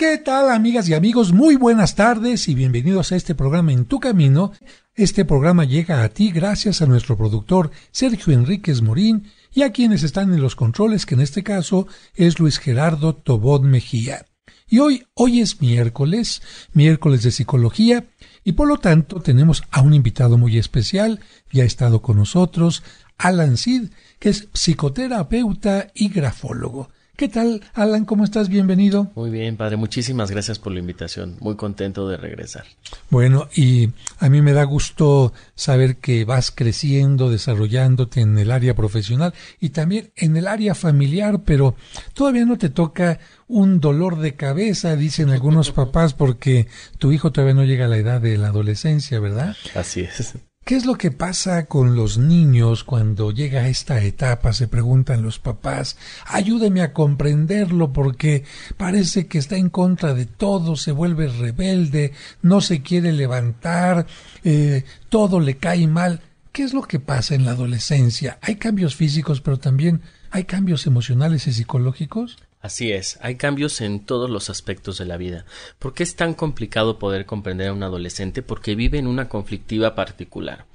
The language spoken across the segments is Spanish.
¿Qué tal amigas y amigos? Muy buenas tardes y bienvenidos a este programa En tu Camino. Este programa llega a ti gracias a nuestro productor Sergio Enríquez Morín y a quienes están en los controles, que en este caso es Luis Gerardo Tobón Mejía. Y hoy, hoy es miércoles, miércoles de psicología, y por lo tanto tenemos a un invitado muy especial, ya ha estado con nosotros, Alan Sid, que es psicoterapeuta y grafólogo. ¿Qué tal, Alan? ¿Cómo estás? Bienvenido. Muy bien, padre. Muchísimas gracias por la invitación. Muy contento de regresar. Bueno, y a mí me da gusto saber que vas creciendo, desarrollándote en el área profesional y también en el área familiar, pero todavía no te toca un dolor de cabeza, dicen algunos papás, porque tu hijo todavía no llega a la edad de la adolescencia, ¿verdad? Así es. ¿Qué es lo que pasa con los niños cuando llega esta etapa? Se preguntan los papás, ayúdeme a comprenderlo porque parece que está en contra de todo, se vuelve rebelde, no se quiere levantar, eh, todo le cae mal. ¿Qué es lo que pasa en la adolescencia? Hay cambios físicos, pero también hay cambios emocionales y psicológicos. Así es, hay cambios en todos los aspectos de la vida. ¿Por qué es tan complicado poder comprender a un adolescente? Porque vive en una conflictiva particular.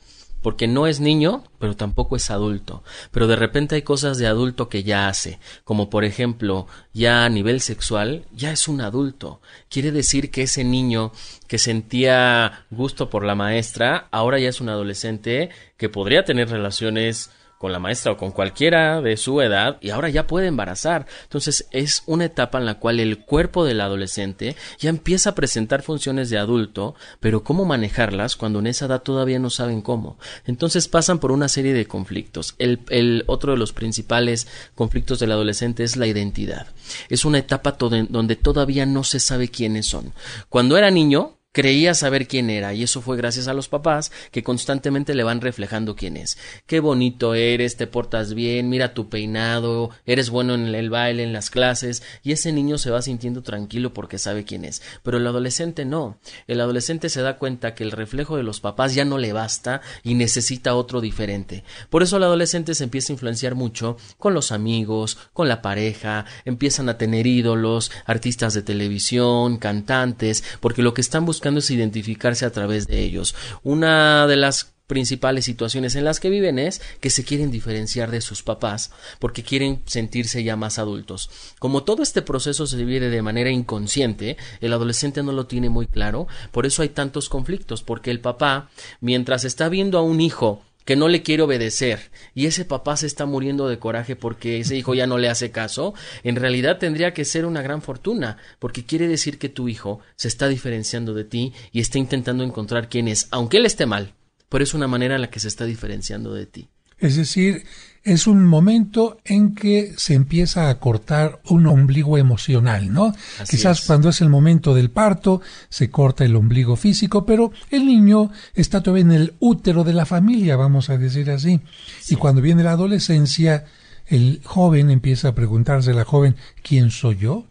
Porque no es niño, pero tampoco es adulto. Pero de repente hay cosas de adulto que ya hace, como por ejemplo, ya a nivel sexual, ya es un adulto. Quiere decir que ese niño que sentía gusto por la maestra, ahora ya es un adolescente que podría tener relaciones con la maestra o con cualquiera de su edad y ahora ya puede embarazar. Entonces es una etapa en la cual el cuerpo del adolescente ya empieza a presentar funciones de adulto, pero cómo manejarlas cuando en esa edad todavía no saben cómo. Entonces pasan por una serie de conflictos. El, otro de los principales conflictos del adolescente es la identidad. Es una etapa donde todavía no se sabe quiénes son. Cuando era niño, creía saber quién era, y eso fue gracias a los papás que constantemente le van reflejando quién es. Qué bonito eres, te portas bien, mira tu peinado, eres bueno en el baile, en las clases, y ese niño se va sintiendo tranquilo porque sabe quién es. Pero el adolescente no. El adolescente se da cuenta que el reflejo de los papás ya no le basta y necesita otro diferente. Por eso el adolescente se empieza a influenciar mucho con los amigos, con la pareja, empiezan a tener ídolos, artistas de televisión, cantantes, porque lo que están buscando es identificarse a través de ellos. Una de las principales situaciones en las que viven es que se quieren diferenciar de sus papás porque quieren sentirse ya más adultos. Como todo este proceso se divide de manera inconsciente, el adolescente no lo tiene muy claro, por eso hay tantos conflictos, porque el papá, mientras está viendo a un hijo que no le quiere obedecer y ese papá se está muriendo de coraje porque ese hijo ya no le hace caso, en realidad tendría que ser una gran fortuna, porque quiere decir que tu hijo se está diferenciando de ti y está intentando encontrar quién es, aunque él esté mal, pero es una manera en la que se está diferenciando de ti. Es decir, es un momento en que se empieza a cortar un ombligo emocional, ¿no? Quizás cuando es el momento del parto se corta el ombligo físico, pero el niño está todavía en el útero de la familia, vamos a decir así. Y cuando viene la adolescencia, el joven empieza a preguntarse la joven, ¿quién soy yo?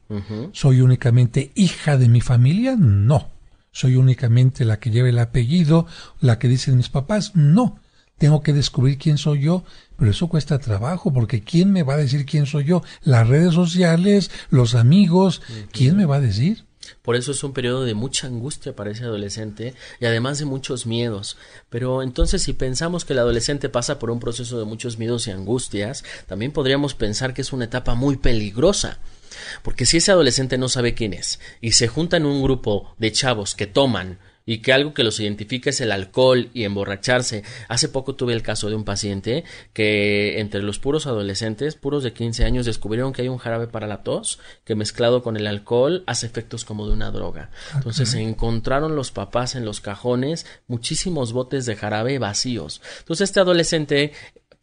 ¿Soy únicamente hija de mi familia? No. ¿Soy únicamente la que lleva el apellido, la que dicen mis papás? No tengo que descubrir quién soy yo, pero eso cuesta trabajo, porque ¿quién me va a decir quién soy yo? Las redes sociales, los amigos, ¿quién me va a decir? Por eso es un periodo de mucha angustia para ese adolescente y además de muchos miedos. Pero entonces si pensamos que el adolescente pasa por un proceso de muchos miedos y angustias, también podríamos pensar que es una etapa muy peligrosa. Porque si ese adolescente no sabe quién es y se junta en un grupo de chavos que toman, y que algo que los identifica es el alcohol y emborracharse. Hace poco tuve el caso de un paciente que entre los puros adolescentes, puros de 15 años, descubrieron que hay un jarabe para la tos que mezclado con el alcohol hace efectos como de una droga. Ah, Entonces se encontraron los papás en los cajones muchísimos botes de jarabe vacíos. Entonces este adolescente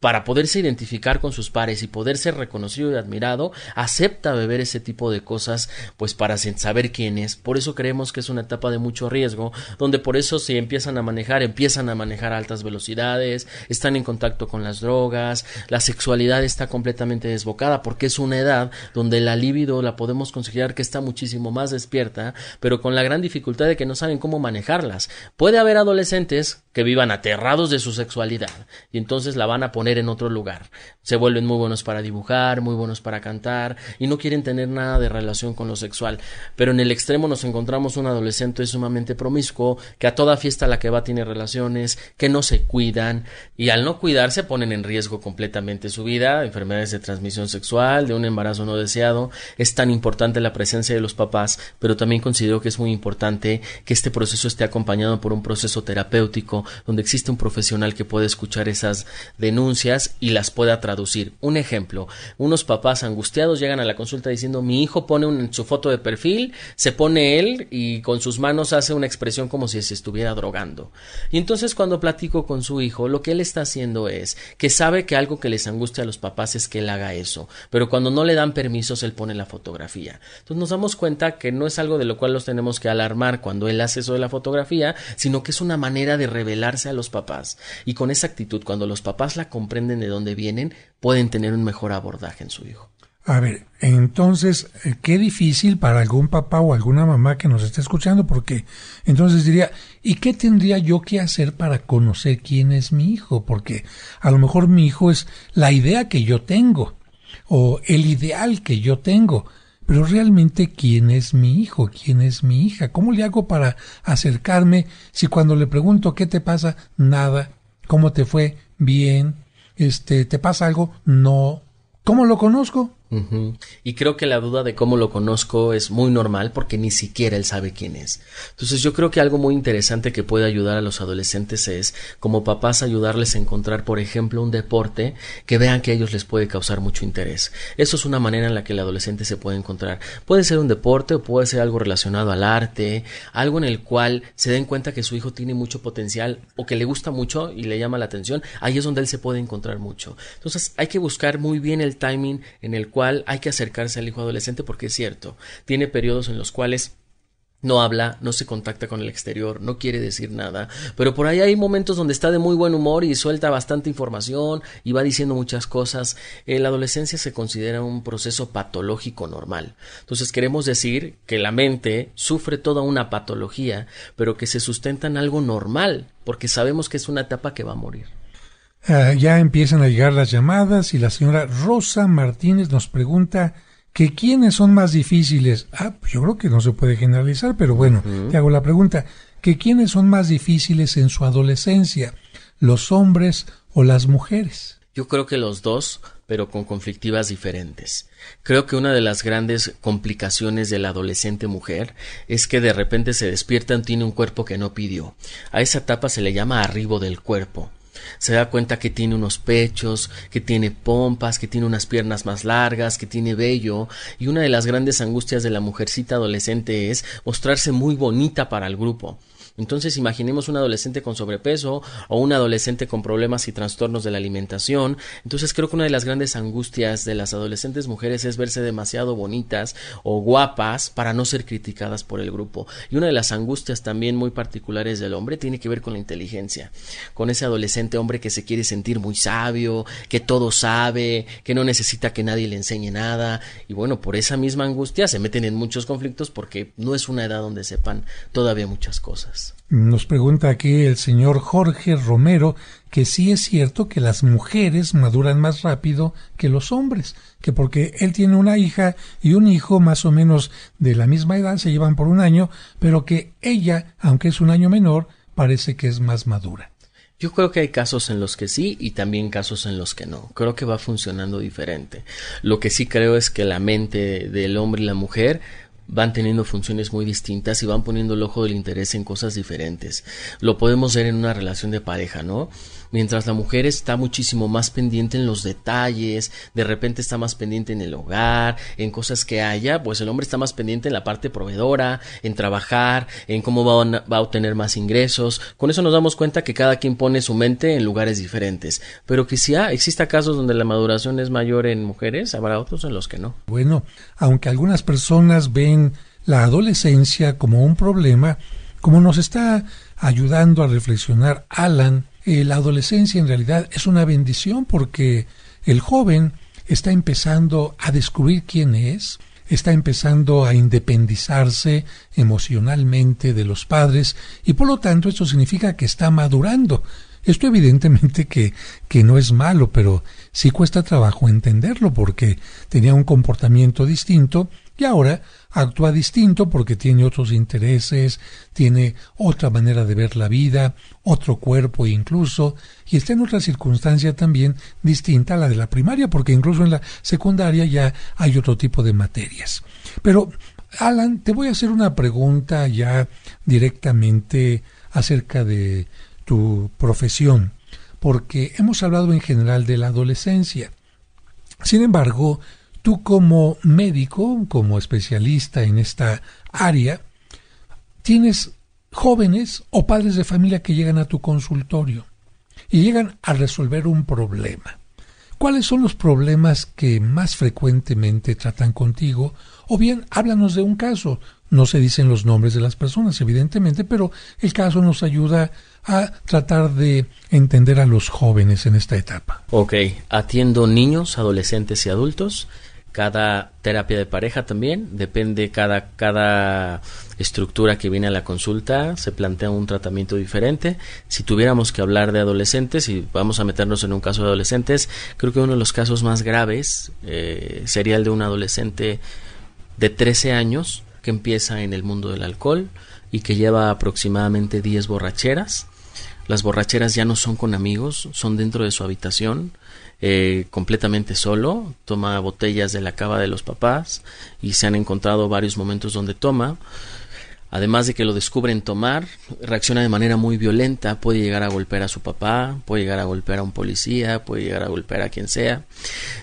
para poderse identificar con sus pares y poder ser reconocido y admirado, acepta beber ese tipo de cosas, pues para saber quién es. Por eso creemos que es una etapa de mucho riesgo, donde por eso se empiezan a manejar, empiezan a manejar a altas velocidades, están en contacto con las drogas, la sexualidad está completamente desbocada, porque es una edad donde la libido la podemos considerar que está muchísimo más despierta, pero con la gran dificultad de que no saben cómo manejarlas. Puede haber adolescentes que vivan aterrados de su sexualidad, y entonces la van a poner en otro lugar. Se vuelven muy buenos para dibujar, muy buenos para cantar y no quieren tener nada de relación con lo sexual. Pero en el extremo nos encontramos un adolescente sumamente promiscuo que a toda fiesta a la que va tiene relaciones, que no se cuidan y al no cuidarse ponen en riesgo completamente su vida, enfermedades de transmisión sexual, de un embarazo no deseado. Es tan importante la presencia de los papás, pero también considero que es muy importante que este proceso esté acompañado por un proceso terapéutico donde existe un profesional que pueda escuchar esas denuncias y las pueda traducir. Un ejemplo, unos papás angustiados llegan a la consulta diciendo mi hijo pone su foto de perfil, se pone él y con sus manos hace una expresión como si se estuviera drogando. Y entonces cuando platico con su hijo, lo que él está haciendo es que sabe que algo que les angustia a los papás es que él haga eso, pero cuando no le dan permisos él pone la fotografía. Entonces nos damos cuenta que no es algo de lo cual los tenemos que alarmar cuando él hace eso de la fotografía, sino que es una manera de revelarse a los papás. Y con esa actitud, cuando los papás la de dónde vienen, pueden tener un mejor abordaje en su hijo. A ver, entonces, eh, qué difícil para algún papá o alguna mamá que nos esté escuchando, porque entonces diría, ¿y qué tendría yo que hacer para conocer quién es mi hijo? Porque a lo mejor mi hijo es la idea que yo tengo, o el ideal que yo tengo, pero realmente quién es mi hijo, quién es mi hija, ¿cómo le hago para acercarme si cuando le pregunto qué te pasa, nada, cómo te fue, bien, este, te pasa algo, no. ¿Cómo lo conozco? Y creo que la duda de cómo lo conozco es muy normal porque ni siquiera él sabe quién es. Entonces yo creo que algo muy interesante que puede ayudar a los adolescentes es, como papás, ayudarles a encontrar, por ejemplo, un deporte que vean que a ellos les puede causar mucho interés. Eso es una manera en la que el adolescente se puede encontrar. Puede ser un deporte o puede ser algo relacionado al arte, algo en el cual se den cuenta que su hijo tiene mucho potencial o que le gusta mucho y le llama la atención. Ahí es donde él se puede encontrar mucho. Entonces hay que buscar muy bien el timing en el cual hay que acercarse al hijo adolescente porque es cierto, tiene periodos en los cuales no habla, no se contacta con el exterior, no quiere decir nada, pero por ahí hay momentos donde está de muy buen humor y suelta bastante información y va diciendo muchas cosas. la adolescencia se considera un proceso patológico normal. Entonces queremos decir que la mente sufre toda una patología, pero que se sustenta en algo normal, porque sabemos que es una etapa que va a morir. Eh, ya empiezan a llegar las llamadas y la señora Rosa Martínez nos pregunta que quiénes son más difíciles. Ah, pues yo creo que no se puede generalizar, pero bueno, te hago la pregunta. ¿Que quiénes son más difíciles en su adolescencia? ¿Los hombres o las mujeres? Yo creo que los dos, pero con conflictivas diferentes. Creo que una de las grandes complicaciones de la adolescente mujer es que de repente se despiertan, tiene un cuerpo que no pidió. A esa etapa se le llama arribo del cuerpo se da cuenta que tiene unos pechos, que tiene pompas, que tiene unas piernas más largas, que tiene vello, y una de las grandes angustias de la mujercita adolescente es mostrarse muy bonita para el grupo. Entonces imaginemos un adolescente con sobrepeso o un adolescente con problemas y trastornos de la alimentación. Entonces creo que una de las grandes angustias de las adolescentes mujeres es verse demasiado bonitas o guapas para no ser criticadas por el grupo. Y una de las angustias también muy particulares del hombre tiene que ver con la inteligencia, con ese adolescente hombre que se quiere sentir muy sabio, que todo sabe, que no necesita que nadie le enseñe nada. Y bueno, por esa misma angustia se meten en muchos conflictos porque no es una edad donde sepan todavía muchas cosas. Nos pregunta aquí el señor Jorge Romero que sí es cierto que las mujeres maduran más rápido que los hombres, que porque él tiene una hija y un hijo más o menos de la misma edad, se llevan por un año, pero que ella, aunque es un año menor, parece que es más madura. Yo creo que hay casos en los que sí y también casos en los que no. Creo que va funcionando diferente. Lo que sí creo es que la mente del hombre y la mujer van teniendo funciones muy distintas y van poniendo el ojo del interés en cosas diferentes. Lo podemos ver en una relación de pareja, ¿no? mientras la mujer está muchísimo más pendiente en los detalles, de repente está más pendiente en el hogar, en cosas que haya, pues el hombre está más pendiente en la parte proveedora, en trabajar, en cómo va a, obtener más ingresos. Con eso nos damos cuenta que cada quien pone su mente en lugares diferentes, pero que si ah, exista casos donde la maduración es mayor en mujeres, habrá otros en los que no. Bueno, aunque algunas personas ven la adolescencia como un problema, como nos está ayudando a reflexionar Alan, eh, la adolescencia en realidad es una bendición porque el joven está empezando a descubrir quién es, está empezando a independizarse emocionalmente de los padres y por lo tanto esto significa que está madurando. Esto evidentemente que, que, no es malo, pero sí cuesta trabajo entenderlo porque tenía un comportamiento distinto y ahora actúa distinto porque tiene otros intereses, tiene otra manera de ver la vida, otro cuerpo incluso, y está en otra circunstancia también distinta a la de la primaria, porque incluso en la secundaria ya hay otro tipo de materias. Pero, Alan, te voy a hacer una pregunta ya directamente acerca de tu profesión, porque hemos hablado en general de la adolescencia. Sin embargo, Tú como médico, como especialista en esta área, tienes jóvenes o padres de familia que llegan a tu consultorio y llegan a resolver un problema. ¿Cuáles son los problemas que más frecuentemente tratan contigo? O bien, háblanos de un caso. No se dicen los nombres de las personas, evidentemente, pero el caso nos ayuda a tratar de entender a los jóvenes en esta etapa. Ok, atiendo niños, adolescentes y adultos cada terapia de pareja también, depende cada, cada estructura que viene a la consulta, se plantea un tratamiento diferente. Si tuviéramos que hablar de adolescentes, y vamos a meternos en un caso de adolescentes, creo que uno de los casos más graves eh, sería el de un adolescente de 13 años que empieza en el mundo del alcohol y que lleva aproximadamente 10 borracheras. Las borracheras ya no son con amigos, son dentro de su habitación eh, completamente solo, toma botellas de la cava de los papás y se han encontrado varios momentos donde toma. Además de que lo descubren tomar, reacciona de manera muy violenta, puede llegar a golpear a su papá, puede llegar a golpear a un policía, puede llegar a golpear a quien sea,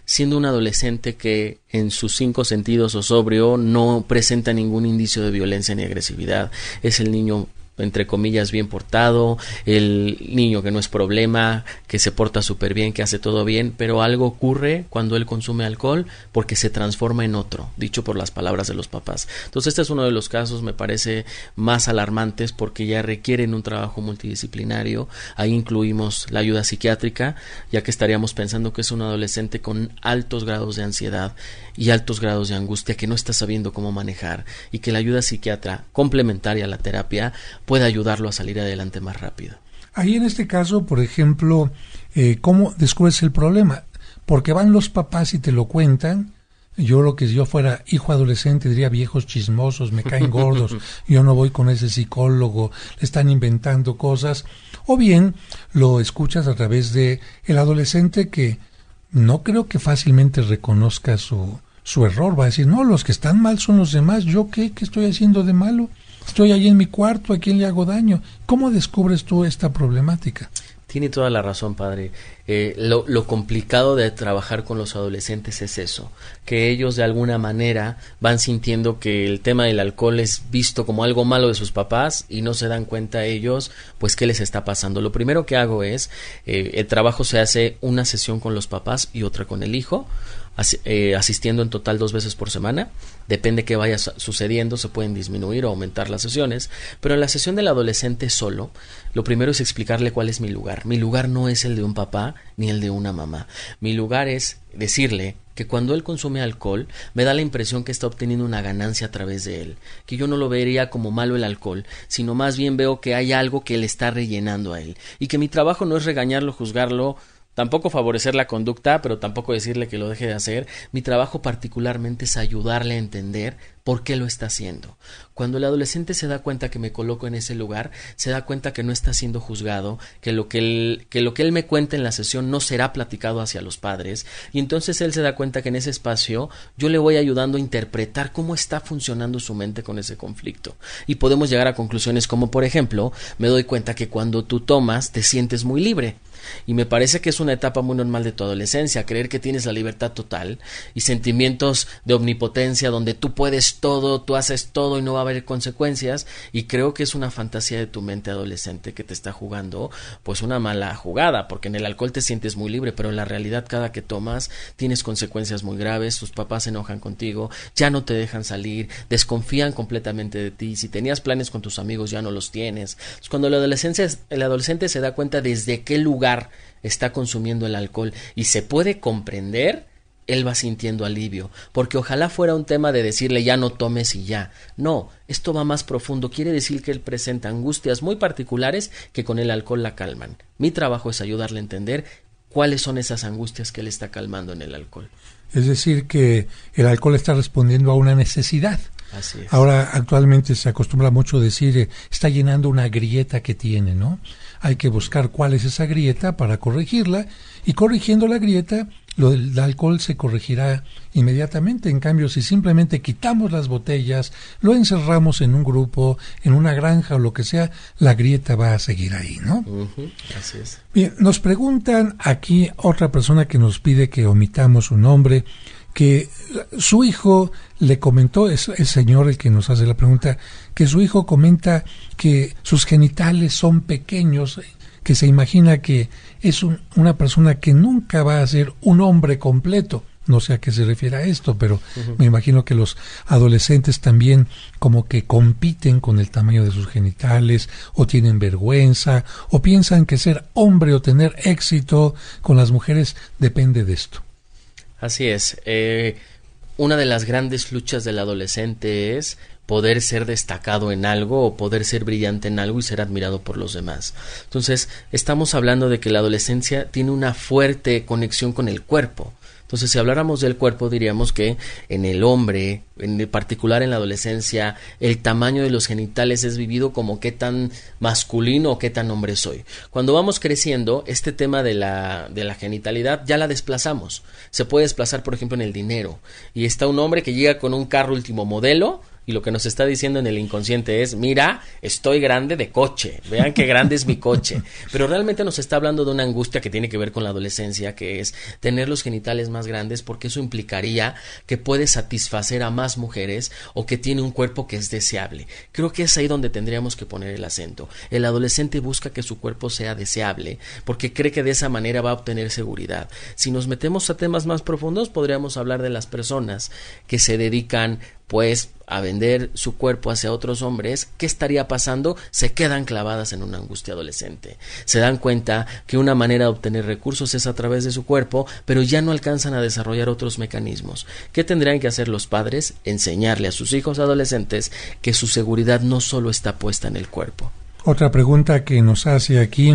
siendo un adolescente que en sus cinco sentidos o sobrio no presenta ningún indicio de violencia ni agresividad, es el niño entre comillas, bien portado, el niño que no es problema, que se porta súper bien, que hace todo bien, pero algo ocurre cuando él consume alcohol porque se transforma en otro, dicho por las palabras de los papás. Entonces este es uno de los casos, me parece, más alarmantes porque ya requieren un trabajo multidisciplinario. Ahí incluimos la ayuda psiquiátrica, ya que estaríamos pensando que es un adolescente con altos grados de ansiedad y altos grados de angustia que no está sabiendo cómo manejar y que la ayuda psiquiatra complementaria a la terapia puede ayudarlo a salir adelante más rápido. Ahí en este caso, por ejemplo, eh, ¿cómo descubres el problema? Porque van los papás y te lo cuentan. Yo lo que si yo fuera hijo adolescente diría viejos chismosos, me caen gordos, yo no voy con ese psicólogo, le están inventando cosas. O bien lo escuchas a través de el adolescente que no creo que fácilmente reconozca su, su error. Va a decir, no, los que están mal son los demás, yo qué, qué estoy haciendo de malo. Estoy ahí en mi cuarto, ¿a quién le hago daño? ¿Cómo descubres tú esta problemática? Tiene toda la razón, padre. Eh, lo, complicado de trabajar con los adolescentes es eso, que ellos de alguna manera van sintiendo que el tema del alcohol es visto como algo malo de sus papás y no se dan cuenta ellos, pues, qué les está pasando. Lo primero que hago es, eh, el trabajo se hace una sesión con los papás y otra con el hijo eh, asistiendo en total dos veces por semana. Depende que vaya sucediendo, se pueden disminuir o aumentar las sesiones. Pero en la sesión del adolescente solo, lo primero es explicarle cuál es mi lugar. Mi lugar no es el de un papá ni el de una mamá. Mi lugar es decirle que cuando él consume alcohol me da la impresión que está obteniendo una ganancia a través de él, que yo no lo vería como malo el alcohol, sino más bien veo que hay algo que le está rellenando a él, y que mi trabajo no es regañarlo, juzgarlo, Tampoco favorecer la conducta, pero tampoco decirle que lo deje de hacer. Mi trabajo particularmente es ayudarle a entender por qué lo está haciendo. Cuando el adolescente se da cuenta que me coloco en ese lugar, se da cuenta que no está siendo juzgado, que lo que él, que lo que él me cuenta en la sesión no será platicado hacia los padres, y entonces él se da cuenta que en ese espacio yo le voy ayudando a interpretar cómo está funcionando su mente con ese conflicto. Y podemos llegar a conclusiones como, por ejemplo, me doy cuenta que cuando tú tomas te sientes muy libre y me parece que es una etapa muy normal de tu adolescencia, creer que tienes la libertad total y sentimientos de omnipotencia donde tú puedes todo, tú haces todo y no va a haber consecuencias. Y creo que es una fantasía de tu mente adolescente que te está jugando pues una mala jugada, porque en el alcohol te sientes muy libre, pero en la realidad cada que tomas tienes consecuencias muy graves, tus papás se enojan contigo, ya no te dejan salir, desconfían completamente de ti, si tenías planes con tus amigos ya no los tienes. cuando la adolescencia el adolescente se da cuenta desde qué lugar está consumiendo el alcohol y se puede comprender, él va sintiendo alivio, porque ojalá fuera un tema de decirle ya no tomes y ya. No, esto va más profundo, quiere decir que él presenta angustias muy particulares que con el alcohol la calman. Mi trabajo es ayudarle a entender cuáles son esas angustias que él está calmando en el alcohol. Es decir, que el alcohol está respondiendo a una necesidad. Ahora, actualmente se acostumbra mucho decir, eh, está llenando una grieta que tiene, ¿no? hay que buscar cuál es esa grieta para corregirla y corrigiendo la grieta, lo del alcohol se corregirá inmediatamente. En cambio, si simplemente quitamos las botellas, lo encerramos en un grupo, en una granja o lo que sea, la grieta va a seguir ahí, ¿no? Así es. Bien, nos preguntan aquí otra persona que nos pide que omitamos su nombre que su hijo le comentó, es el señor el que nos hace la pregunta, que su hijo comenta que sus genitales son pequeños, que se imagina que es una persona que nunca va a ser un hombre completo. No sé a qué se refiere a esto, pero me imagino que los adolescentes también como que compiten con el tamaño de sus genitales, o tienen vergüenza, o piensan que ser hombre o tener éxito con las mujeres depende de esto. Así es. Eh, una de las grandes luchas del adolescente es poder ser destacado en algo o poder ser brillante en algo y ser admirado por los demás. Entonces, estamos hablando de que la adolescencia tiene una fuerte conexión con el cuerpo. Entonces, si habláramos del cuerpo, diríamos que en el hombre, en particular en la adolescencia, el tamaño de los genitales es vivido como qué tan masculino o qué tan hombre soy. Cuando vamos creciendo, este tema de la, de la genitalidad ya la desplazamos. Se puede desplazar, por ejemplo, en el dinero. Y está un hombre que llega con un carro último modelo y lo que nos está diciendo en el inconsciente es, mira, estoy grande de coche, vean qué grande es mi coche. Pero realmente nos está hablando de una angustia que tiene que ver con la adolescencia, que es tener los genitales más grandes, porque eso implicaría que puede satisfacer a más mujeres o que tiene un cuerpo que es deseable. Creo que es ahí donde tendríamos que poner el acento. El adolescente busca que su cuerpo sea deseable, porque cree que de esa manera va a obtener seguridad. Si nos metemos a temas más profundos, podríamos hablar de las personas que se dedican pues a vender su cuerpo hacia otros hombres, ¿qué estaría pasando? Se quedan clavadas en una angustia adolescente. Se dan cuenta que una manera de obtener recursos es a través de su cuerpo, pero ya no alcanzan a desarrollar otros mecanismos. ¿Qué tendrían que hacer los padres? Enseñarle a sus hijos adolescentes que su seguridad no solo está puesta en el cuerpo. Otra pregunta que nos hace aquí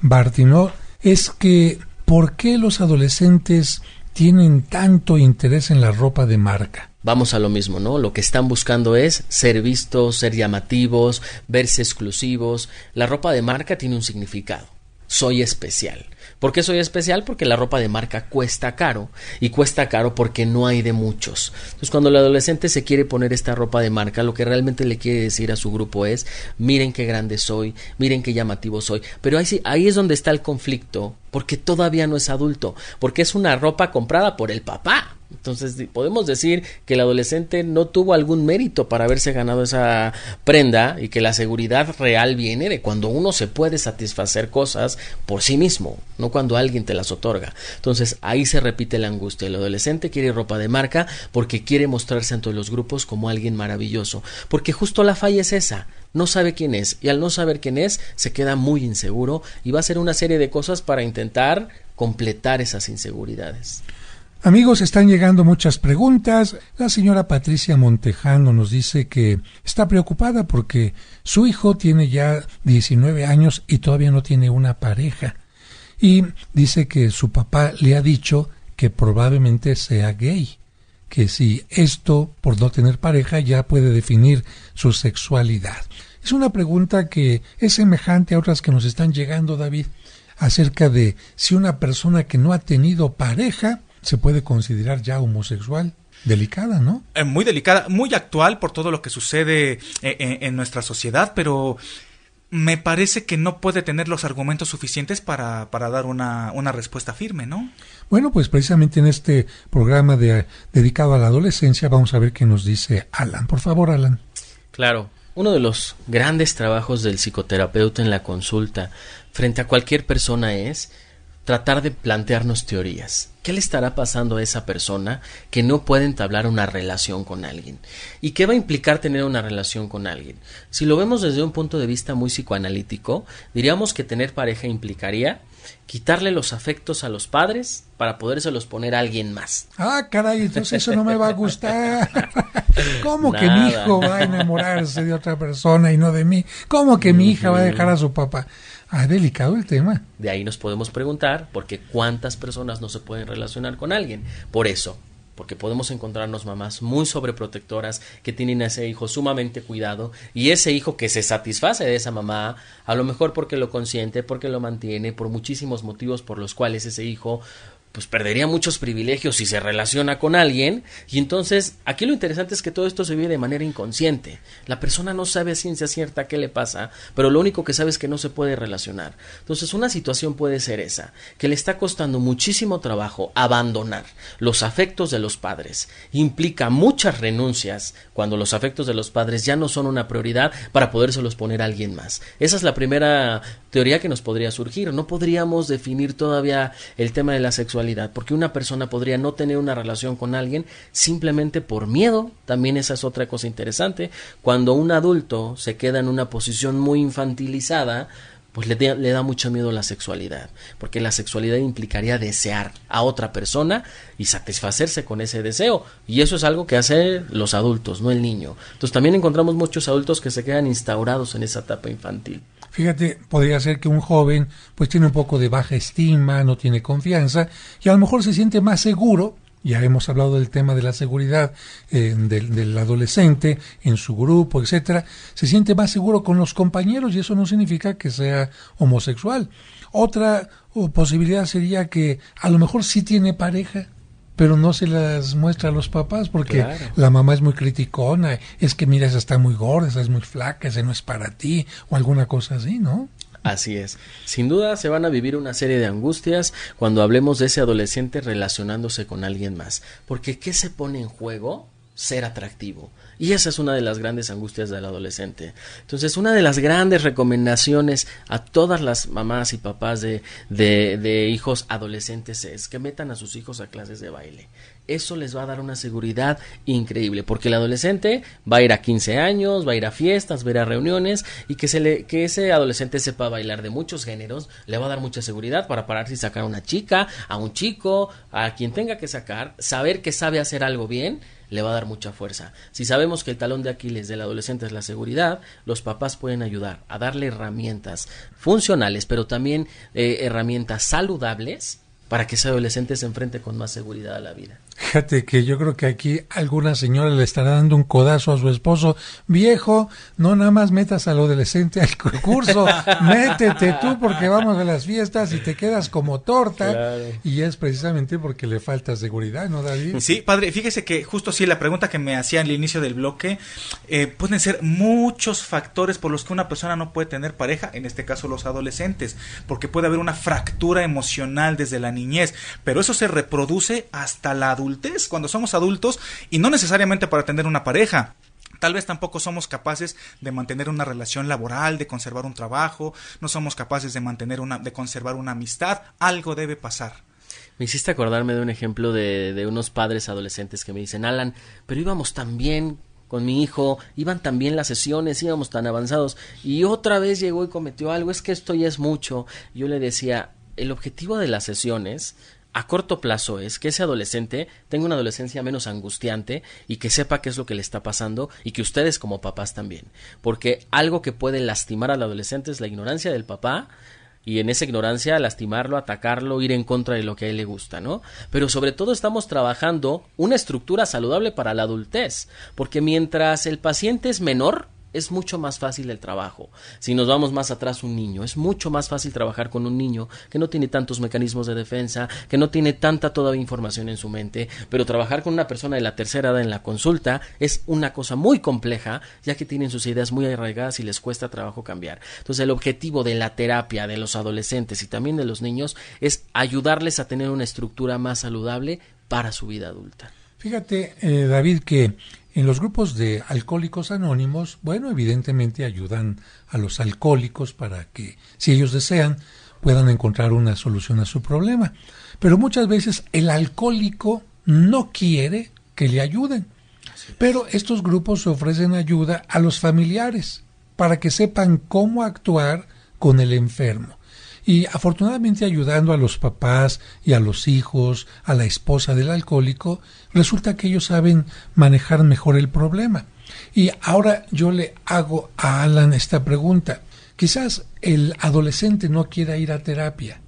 Bartino es que ¿por qué los adolescentes tienen tanto interés en la ropa de marca. Vamos a lo mismo, ¿no? Lo que están buscando es ser vistos, ser llamativos, verse exclusivos. La ropa de marca tiene un significado soy especial. ¿Por qué soy especial? Porque la ropa de marca cuesta caro y cuesta caro porque no hay de muchos. Entonces cuando el adolescente se quiere poner esta ropa de marca, lo que realmente le quiere decir a su grupo es, miren qué grande soy, miren qué llamativo soy. Pero ahí, ahí es donde está el conflicto, porque todavía no es adulto, porque es una ropa comprada por el papá. Entonces podemos decir que el adolescente no tuvo algún mérito para haberse ganado esa prenda y que la seguridad real viene de cuando uno se puede satisfacer cosas por sí mismo, no cuando alguien te las otorga. Entonces ahí se repite la angustia. El adolescente quiere ropa de marca porque quiere mostrarse ante los grupos como alguien maravilloso, porque justo la falla es esa, no sabe quién es y al no saber quién es se queda muy inseguro y va a hacer una serie de cosas para intentar completar esas inseguridades. Amigos, están llegando muchas preguntas. La señora Patricia Montejano nos dice que está preocupada porque su hijo tiene ya 19 años y todavía no tiene una pareja. Y dice que su papá le ha dicho que probablemente sea gay, que si esto, por no tener pareja, ya puede definir su sexualidad. Es una pregunta que es semejante a otras que nos están llegando, David, acerca de si una persona que no ha tenido pareja se puede considerar ya homosexual. Delicada, ¿no? Eh, muy delicada, muy actual por todo lo que sucede eh, eh, en, nuestra sociedad, pero me parece que no puede tener los argumentos suficientes para, para dar una, una, respuesta firme, ¿no? Bueno, pues precisamente en este programa de, dedicado a la adolescencia vamos a ver qué nos dice Alan. Por favor, Alan. Claro, uno de los grandes trabajos del psicoterapeuta en la consulta frente a cualquier persona es tratar de plantearnos teorías. ¿Qué le estará pasando a esa persona que no puede entablar una relación con alguien? ¿Y qué va a implicar tener una relación con alguien? Si lo vemos desde un punto de vista muy psicoanalítico, diríamos que tener pareja implicaría quitarle los afectos a los padres para podérselos poner a alguien más. Ah, caray, entonces eso no me va a gustar. ¿Cómo que mi hijo va a enamorarse de otra persona y no de mí? ¿Cómo que mi hija va a dejar a su papá? Ah, delicado el tema. De ahí nos podemos preguntar por qué cuántas personas no se pueden relacionar con alguien. Por eso, porque podemos encontrarnos mamás muy sobreprotectoras que tienen a ese hijo sumamente cuidado y ese hijo que se satisface de esa mamá, a lo mejor porque lo consiente, porque lo mantiene, por muchísimos motivos por los cuales ese hijo pues perdería muchos privilegios si se relaciona con alguien. Y entonces, aquí lo interesante es que todo esto se vive de manera inconsciente. La persona no sabe a ciencia cierta qué le pasa, pero lo único que sabe es que no se puede relacionar. Entonces, una situación puede ser esa, que le está costando muchísimo trabajo abandonar los afectos de los padres. Implica muchas renuncias cuando los afectos de los padres ya no son una prioridad para podérselos poner a alguien más. Esa es la primera teoría que nos podría surgir. No podríamos definir todavía el tema de la sexualidad porque una persona podría no tener una relación con alguien simplemente por miedo, también esa es otra cosa interesante, cuando un adulto se queda en una posición muy infantilizada, pues le, le, da mucho miedo la sexualidad, porque la sexualidad implicaría desear a otra persona y satisfacerse con ese deseo, y eso es algo que hacen los adultos, no el niño. Entonces también encontramos muchos adultos que se quedan instaurados en esa etapa infantil fíjate, podría ser que un joven pues tiene un poco de baja estima, no tiene confianza y a lo mejor se siente más seguro ya hemos hablado del tema de la seguridad eh, del, del, adolescente en su grupo, etcétera, se siente más seguro con los compañeros y eso no significa que sea homosexual. Otra oh, posibilidad sería que a lo mejor sí tiene pareja, pero no se las muestra a los papás porque la mamá es muy criticona, es que mira, esa está muy gorda, esa es muy flaca, ese no es para ti, o alguna cosa así, ¿no? Así es. Sin duda se van a vivir una serie de angustias cuando hablemos de ese adolescente relacionándose con alguien más. Porque ¿qué se pone en juego? Ser atractivo. Y esa es una de las grandes angustias del adolescente. Entonces, una de las grandes recomendaciones a todas las mamás y papás de, hijos adolescentes es que metan a sus hijos a clases de baile. Eso les va a dar una seguridad increíble, porque el adolescente va a ir a 15 años, va a ir a fiestas, va a ir a reuniones, y que, se que ese adolescente sepa bailar de muchos géneros, le va a dar mucha seguridad para pararse y sacar a una chica, a un chico, a quien tenga que sacar, saber que sabe hacer algo bien, le va a dar mucha fuerza. Si sabemos que el talón de Aquiles del adolescente es la seguridad, los papás pueden ayudar a darle herramientas funcionales, pero también eh, herramientas saludables para que ese adolescente se enfrente con más seguridad a la vida. Fíjate que yo creo que aquí alguna señora le estará dando un codazo a su esposo. Viejo, no nada más metas al adolescente al concurso, métete tú porque vamos a las fiestas y te quedas como torta. Y es precisamente porque le falta seguridad, ¿no, David? Sí, padre, fíjese que justo sí, la pregunta que me hacía al inicio del bloque, eh, pueden ser muchos factores por los que una persona no puede tener pareja, en este caso los adolescentes, porque puede haber una fractura emocional desde la niñez, pero eso se reproduce hasta la adultez cuando somos adultos y no necesariamente para tener una pareja. Tal vez tampoco somos capaces de mantener una relación laboral, de conservar un trabajo, no somos capaces de mantener una, de conservar una amistad, algo debe pasar. Me hiciste acordarme de un ejemplo de, de unos padres adolescentes que me dicen, Alan, pero íbamos tan bien con mi hijo, iban tan bien las sesiones, íbamos tan avanzados, y otra vez llegó y cometió algo, es que esto ya es mucho. Yo le decía, el objetivo de las sesiones a corto plazo es que ese adolescente tenga una adolescencia menos angustiante y que sepa qué es lo que le está pasando y que ustedes como papás también. Porque algo que puede lastimar al adolescente es la ignorancia del papá y en esa ignorancia lastimarlo, atacarlo, ir en contra de lo que a él le gusta, ¿no? Pero sobre todo estamos trabajando una estructura saludable para la adultez, porque mientras el paciente es menor, es mucho más fácil el trabajo. Si nos vamos más atrás, un niño, es mucho más fácil trabajar con un niño que no tiene tantos mecanismos de defensa, que no tiene tanta toda información en su mente, pero trabajar con una persona de la tercera edad en la consulta es una cosa muy compleja, ya que tienen sus ideas muy arraigadas y les cuesta trabajo cambiar. Entonces, el objetivo de la terapia de los adolescentes y también de los niños es ayudarles a tener una estructura más saludable para su vida adulta. Fíjate, eh, David, que en los grupos de alcohólicos anónimos, bueno, evidentemente ayudan a los alcohólicos para que, si ellos desean, puedan encontrar una solución a su problema. Pero muchas veces el alcohólico no quiere que le ayuden. Pero estos grupos ofrecen ayuda a los familiares para que sepan cómo actuar con el enfermo y afortunadamente ayudando a los papás y a los hijos, a la esposa del alcohólico, resulta que ellos saben manejar mejor el problema. Y ahora yo le hago a Alan esta pregunta. Quizás el adolescente no quiera ir a terapia,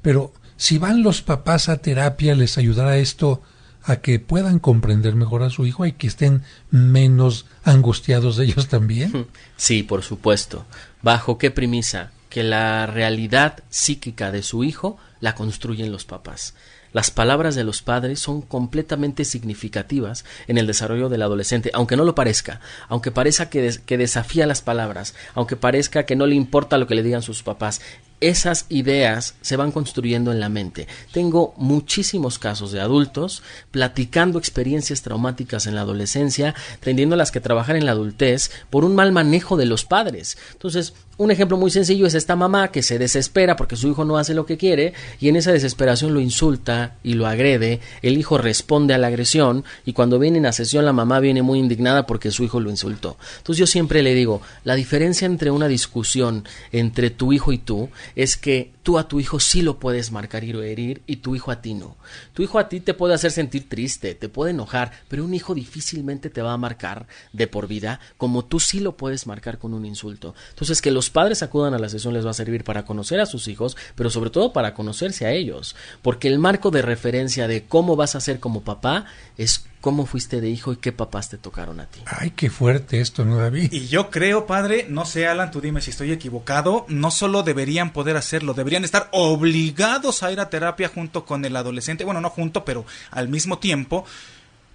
pero si van los papás a terapia les ayudará esto a que puedan comprender mejor a su hijo y que estén menos angustiados de ellos también? Sí, por supuesto. ¿Bajo qué premisa? que la realidad psíquica de su hijo la construyen los papás. Las palabras de los padres son completamente significativas en el desarrollo del adolescente, aunque no lo parezca, aunque parezca que, desafía las palabras, aunque parezca que no le importa lo que le digan sus papás, esas ideas se van construyendo en la mente. Tengo muchísimos casos de adultos platicando experiencias traumáticas en la adolescencia, tendiendo las que trabajar en la adultez por un mal manejo de los padres. Entonces, un ejemplo muy sencillo es esta mamá que se desespera porque su hijo no hace lo que quiere y en esa desesperación lo insulta y lo agrede, el hijo responde a la agresión y cuando viene a sesión la mamá viene muy indignada porque su hijo lo insultó. Entonces yo siempre le digo, la diferencia entre una discusión entre tu hijo y tú es que tú a tu hijo sí lo puedes marcar y herir y tu hijo a ti no. Tu hijo a ti te puede hacer sentir triste, te puede enojar, pero un hijo difícilmente te va a marcar de por vida como tú sí lo puedes marcar con un insulto. Entonces que los padres acudan a la sesión les va a servir para conocer a sus hijos, pero sobre todo para conocerse a ellos, porque el marco de referencia de cómo vas a ser como papá es cómo fuiste de hijo y qué papás te tocaron a ti. Ay, qué fuerte esto, ¿no, David? Y yo creo, padre, no sé, Alan, tú dime si estoy equivocado, no solo deberían poder hacerlo, deberían estar obligados a ir a terapia junto con el adolescente, bueno, no junto, pero al mismo tiempo,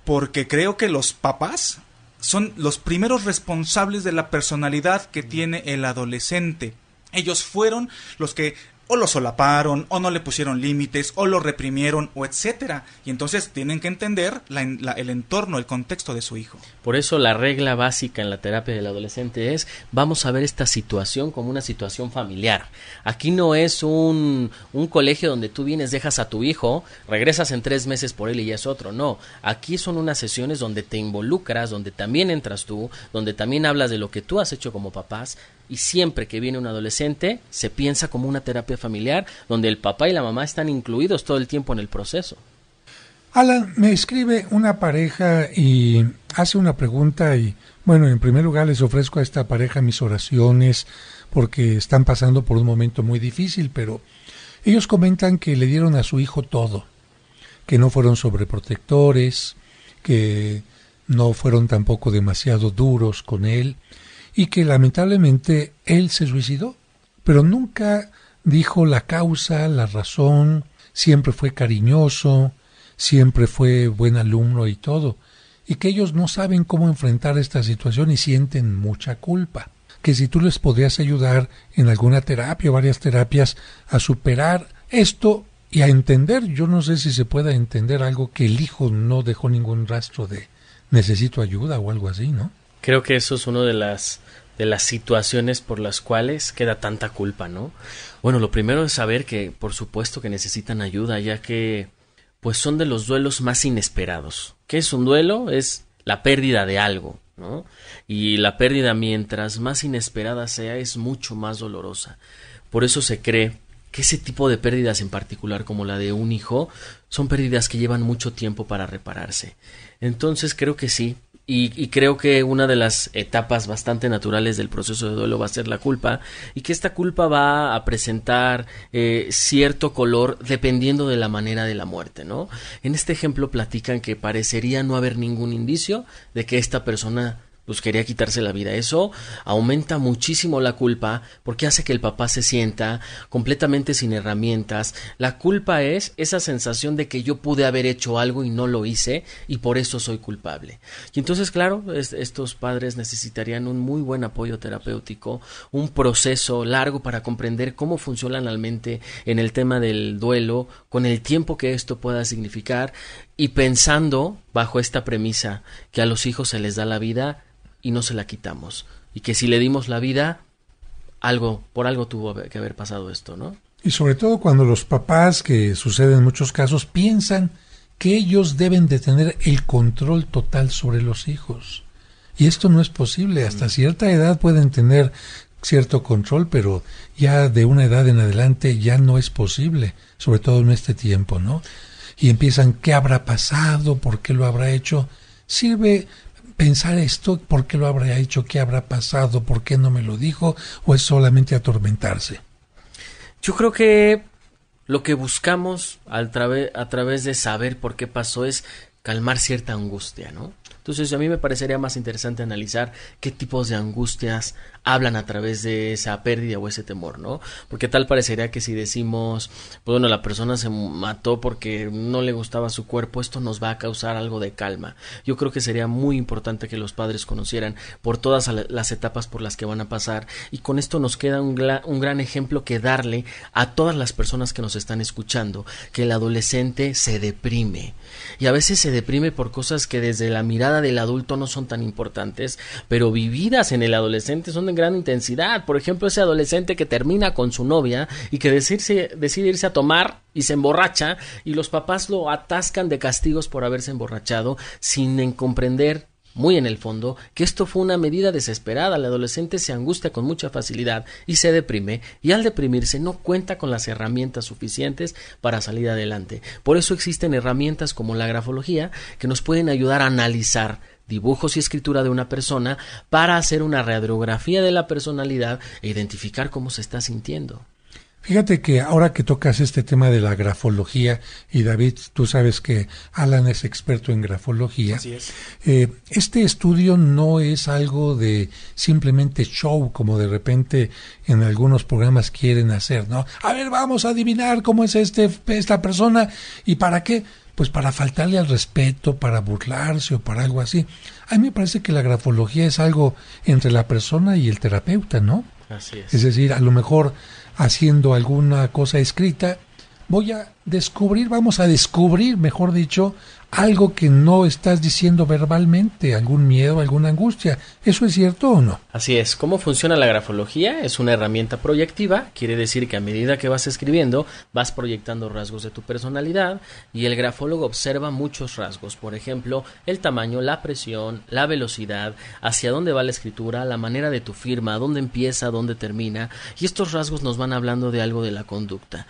porque creo que los papás son los primeros responsables de la personalidad que tiene el adolescente. Ellos fueron los que o lo solaparon, o no le pusieron límites, o lo reprimieron, o etcétera. Y entonces tienen que entender el entorno, el contexto de su hijo. Por eso la regla básica en la terapia del adolescente es vamos a ver esta situación como una situación familiar. Aquí no es un, un colegio donde tú vienes, dejas a tu hijo, regresas en tres meses por él y ya es otro. No, aquí son unas sesiones donde te involucras, donde también entras tú, donde también hablas de lo que tú has hecho como papás, y siempre que viene un adolescente se piensa como una terapia familiar donde el papá y la mamá están incluidos todo el tiempo en el proceso. Alan, me escribe una pareja y hace una pregunta y bueno, en primer lugar les ofrezco a esta pareja mis oraciones porque están pasando por un momento muy difícil, pero ellos comentan que le dieron a su hijo todo, que no fueron sobreprotectores, que no fueron tampoco demasiado duros con él, y que lamentablemente él se suicidó, pero nunca dijo la causa, la razón, siempre fue cariñoso, siempre fue buen alumno y todo, y que ellos no saben cómo enfrentar esta situación y sienten mucha culpa, que si tú les podrías ayudar en alguna terapia o varias terapias a superar esto y a entender, yo no sé si se pueda entender algo que el hijo no dejó ningún rastro de necesito ayuda o algo así, ¿no? Creo que eso es una de las, de las situaciones por las cuales queda tanta culpa, ¿no? Bueno, lo primero es saber que por supuesto que necesitan ayuda, ya que pues son de los duelos más inesperados. ¿Qué es un duelo? Es la pérdida de algo, ¿no? Y la pérdida mientras más inesperada sea es mucho más dolorosa. Por eso se cree que ese tipo de pérdidas en particular, como la de un hijo, son pérdidas que llevan mucho tiempo para repararse. Entonces creo que sí, y, y, creo que una de las etapas bastante naturales del proceso de duelo va a ser la culpa y que esta culpa va a presentar eh, cierto color dependiendo de la manera de la muerte, ¿no? En este ejemplo platican que parecería no haber ningún indicio de que esta persona pues, quería quitarse la vida. Eso aumenta muchísimo la culpa porque hace que el papá se sienta completamente sin herramientas. La culpa es esa sensación de que yo pude haber hecho algo y no lo hice y por eso soy culpable. Y entonces, claro, estos padres necesitarían un muy buen apoyo terapéutico, un proceso largo para comprender cómo funciona la mente en el tema del duelo, con el tiempo que esto pueda significar y pensando bajo esta premisa que a los hijos se les da la vida y no se la quitamos. Y que si le dimos la vida, algo, por algo tuvo que haber pasado esto, ¿no? Y sobre todo cuando los papás, que sucede en muchos casos, piensan que ellos deben de tener el control total sobre los hijos. Y esto no es posible. Hasta mm. cierta edad pueden tener cierto control, pero ya de una edad en adelante ya no es posible, sobre todo en este tiempo, ¿no? Y empiezan, ¿qué habrá pasado? ¿Por qué lo habrá hecho? Sirve pensar esto, ¿por qué lo habrá hecho? ¿Qué habrá pasado? ¿Por qué no me lo dijo? ¿O es solamente atormentarse? Yo creo que lo que buscamos al a través de saber por qué pasó es calmar cierta angustia, ¿no? Entonces a mí me parecería más interesante analizar qué tipos de angustias hablan a través de esa pérdida o ese temor, ¿no? Porque tal parecería que si decimos, pues, bueno, la persona se mató porque no le gustaba su cuerpo, esto nos va a causar algo de calma. Yo creo que sería muy importante que los padres conocieran por todas las etapas por las que van a pasar y con esto nos queda un, un gran ejemplo que darle a todas las personas que nos están escuchando, que el adolescente se deprime y a veces se deprime por cosas que desde la mirada del adulto no son tan importantes, pero vividas en el adolescente son de en gran intensidad. Por ejemplo, ese adolescente que termina con su novia y que decide irse a tomar y se emborracha y los papás lo atascan de castigos por haberse emborrachado sin comprender muy en el fondo, que esto fue una medida desesperada. El adolescente se angustia con mucha facilidad y se deprime, y al deprimirse no cuenta con las herramientas suficientes para salir adelante. Por eso existen herramientas como la grafología que nos pueden ayudar a analizar dibujos y escritura de una persona para hacer una radiografía de la personalidad e identificar cómo se está sintiendo. Fíjate que ahora que tocas este tema de la grafología, y David, tú sabes que Alan es experto en grafología, eh, este estudio no es algo de simplemente show como de repente en algunos programas quieren hacer, ¿no? A ver, vamos a adivinar cómo es este, esta persona y para qué pues para faltarle al respeto, para burlarse o para algo así. A mí me parece que la grafología es algo entre la persona y el terapeuta, ¿no? Así es. Es decir, a lo mejor haciendo alguna cosa escrita, voy a descubrir, vamos a descubrir, mejor dicho, algo que no estás diciendo verbalmente, algún miedo, alguna angustia. ¿Eso es cierto o no? Así es. ¿Cómo funciona la grafología? Es una herramienta proyectiva, quiere decir que a medida que vas escribiendo, vas proyectando rasgos de tu personalidad y el grafólogo observa muchos rasgos, por ejemplo, el tamaño, la presión, la velocidad, hacia dónde va la escritura, la manera de tu firma, dónde empieza, dónde termina, y estos rasgos nos van hablando de algo de la conducta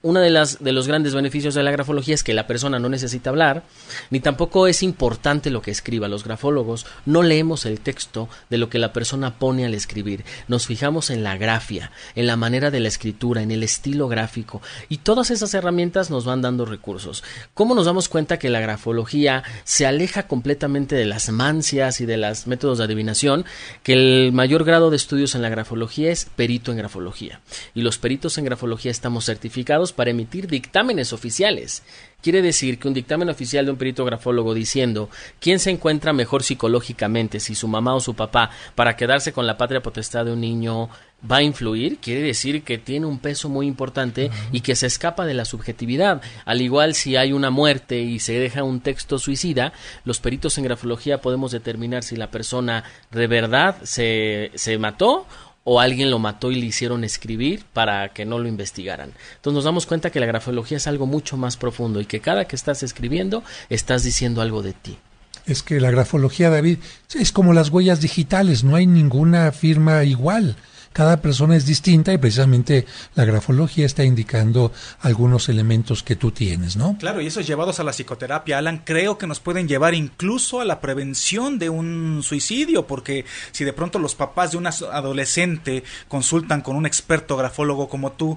uno de, las, de los grandes beneficios de la grafología es que la persona no necesita hablar, ni tampoco es importante lo que escriba. Los grafólogos no leemos el texto de lo que la persona pone al escribir. Nos fijamos en la grafia, en la manera de la escritura, en el estilo gráfico. Y todas esas herramientas nos van dando recursos. ¿Cómo nos damos cuenta que la grafología se aleja completamente de las mancias y de los métodos de adivinación? Que el mayor grado de estudios en la grafología es perito en grafología. Y los peritos en grafología estamos certificados para emitir dictámenes oficiales. Quiere decir que un dictamen oficial de un perito grafólogo diciendo quién se encuentra mejor psicológicamente, si su mamá o su papá, para quedarse con la patria potestad de un niño va a influir, quiere decir que tiene un peso muy importante y que se escapa de la subjetividad. Al igual si hay una muerte y se deja un texto suicida, los peritos en grafología podemos determinar si la persona de verdad se, se mató o alguien lo mató y le hicieron escribir para que no lo investigaran. Entonces nos damos cuenta que la grafología es algo mucho más profundo y que cada que estás escribiendo estás diciendo algo de ti. Es que la grafología, David, es como las huellas digitales, no hay ninguna firma igual. Cada persona es distinta y precisamente la grafología está indicando algunos elementos que tú tienes, ¿no? Claro, y esos llevados a la psicoterapia, Alan, creo que nos pueden llevar incluso a la prevención de un suicidio, porque si de pronto los papás de un adolescente consultan con un experto grafólogo como tú,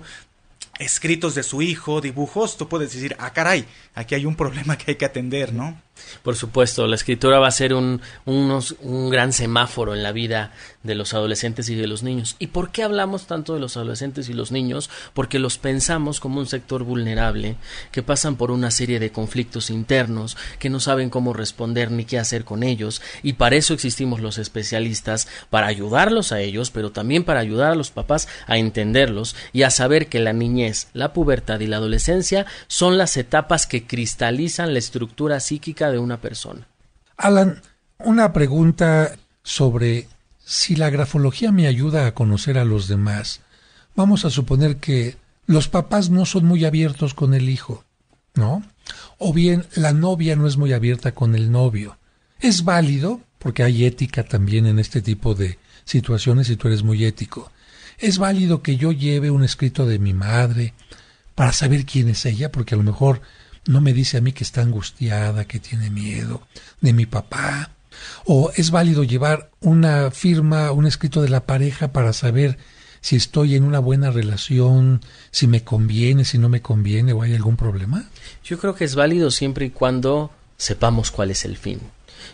escritos de su hijo, dibujos, tú puedes decir, ah, caray, aquí hay un problema que hay que atender, ¿no? Por supuesto, la escritura va a ser un, un, gran semáforo en la vida de los adolescentes y de los niños. ¿Y por qué hablamos tanto de los adolescentes y los niños? Porque los pensamos como un sector vulnerable, que pasan por una serie de conflictos internos, que no saben cómo responder ni qué hacer con ellos, y para eso existimos los especialistas, para ayudarlos a ellos, pero también para ayudar a los papás a entenderlos y a saber que la niñez, la pubertad y la adolescencia son las etapas que cristalizan la estructura psíquica de una persona. Alan, una pregunta sobre si la grafología me ayuda a conocer a los demás. Vamos a suponer que los papás no son muy abiertos con el hijo, ¿no? O bien la novia no es muy abierta con el novio. Es válido, porque hay ética también en este tipo de situaciones y tú eres muy ético. Es válido que yo lleve un escrito de mi madre para saber quién es ella, porque a lo mejor no me dice a mí que está angustiada, que tiene miedo de mi papá. O es válido llevar una firma, un escrito de la pareja para saber si estoy en una buena relación, si me conviene, si no me conviene o hay algún problema. Yo creo que es válido siempre y cuando sepamos cuál es el fin.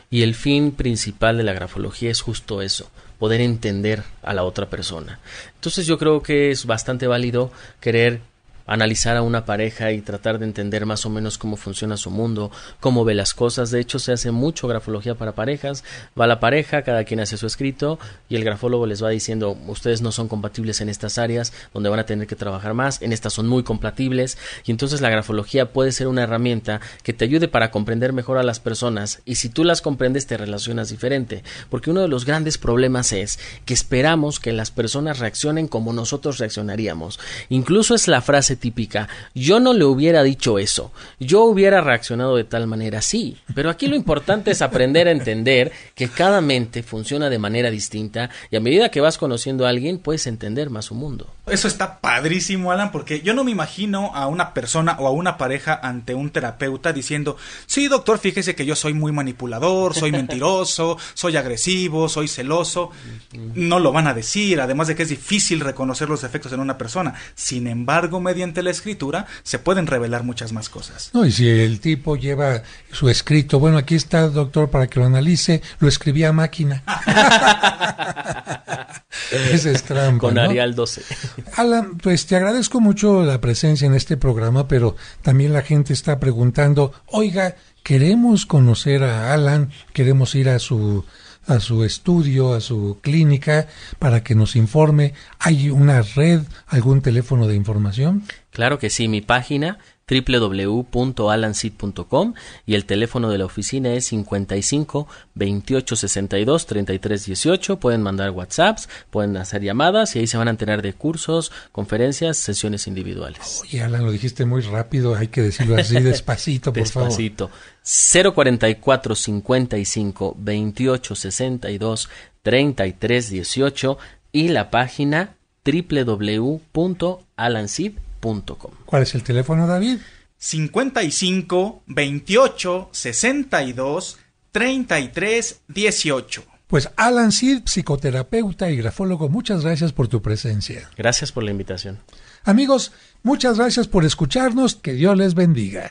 Y el fin principal de la grafología es justo eso, poder entender a la otra persona. Entonces yo creo que es bastante válido querer analizar a una pareja y tratar de entender más o menos cómo funciona su mundo, cómo ve las cosas. De hecho, se hace mucho grafología para parejas. Va la pareja, cada quien hace su escrito y el grafólogo les va diciendo, ustedes no son compatibles en estas áreas donde van a tener que trabajar más, en estas son muy compatibles. Y entonces la grafología puede ser una herramienta que te ayude para comprender mejor a las personas y si tú las comprendes te relacionas diferente. Porque uno de los grandes problemas es que esperamos que las personas reaccionen como nosotros reaccionaríamos. Incluso es la frase típica, yo no le hubiera dicho eso, yo hubiera reaccionado de tal manera, sí, pero aquí lo importante es aprender a entender que cada mente funciona de manera distinta y a medida que vas conociendo a alguien puedes entender más su mundo. Eso está padrísimo, Alan, porque yo no me imagino a una persona o a una pareja ante un terapeuta diciendo, sí, doctor, fíjese que yo soy muy manipulador, soy mentiroso, soy agresivo, soy celoso. No lo van a decir, además de que es difícil reconocer los efectos en una persona. Sin embargo, mediante la escritura se pueden revelar muchas más cosas. No, y si el tipo lleva su escrito, bueno, aquí está, doctor, para que lo analice, lo escribí a máquina. Ese es trampa. Con Arial 12. Alan, pues te agradezco mucho la presencia en este programa, pero también la gente está preguntando, oiga, queremos conocer a Alan, queremos ir a su a su estudio, a su clínica, para que nos informe. ¿Hay una red, algún teléfono de información? Claro que sí, mi página www.alancid.com y el teléfono de la oficina es 55 28 62 33 18. Pueden mandar WhatsApps, pueden hacer llamadas y ahí se van a tener de cursos, conferencias, sesiones individuales. Oye, Alan, lo dijiste muy rápido, hay que decirlo así, despacito, por favor. Despacito. 044 55 28 62 33 18 y la página www.alancid.com ¿Cuál es el teléfono, David? 55 28 62 33 18. Pues Alan Seed, psicoterapeuta y grafólogo, muchas gracias por tu presencia. Gracias por la invitación. Amigos, muchas gracias por escucharnos. Que Dios les bendiga.